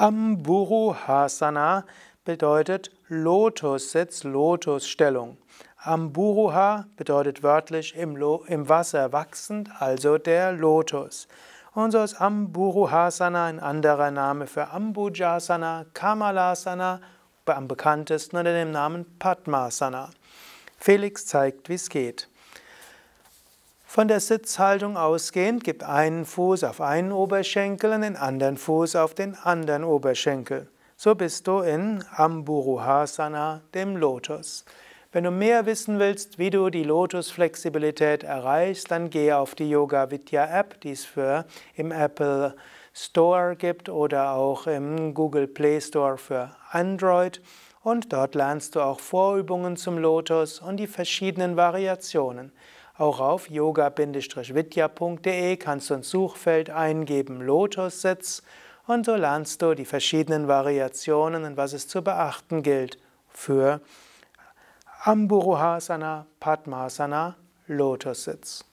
Amburuhasana bedeutet Lotussitz, Lotusstellung. Amburuha bedeutet wörtlich im, Lo im Wasser wachsend, also der Lotus. Und so ist Amburuhasana ein anderer Name für Ambujasana, Kamalasana, am bekanntesten unter dem Namen Padmasana. Felix zeigt, wie es geht. Von der Sitzhaltung ausgehend gib einen Fuß auf einen Oberschenkel und den anderen Fuß auf den anderen Oberschenkel. So bist du in Amburuhasana, dem Lotus. Wenn du mehr wissen willst, wie du die Lotus-Flexibilität erreichst, dann gehe auf die Yoga Vidya App, die es für im Apple Store gibt oder auch im Google Play Store für Android. Und dort lernst du auch Vorübungen zum Lotus und die verschiedenen Variationen. Auch auf yoga-vidya.de kannst du ins Suchfeld eingeben Lotus-Sitz und so lernst du die verschiedenen Variationen und was es zu beachten gilt für Amburuhasana, Padmasana, Lotus-Sitz.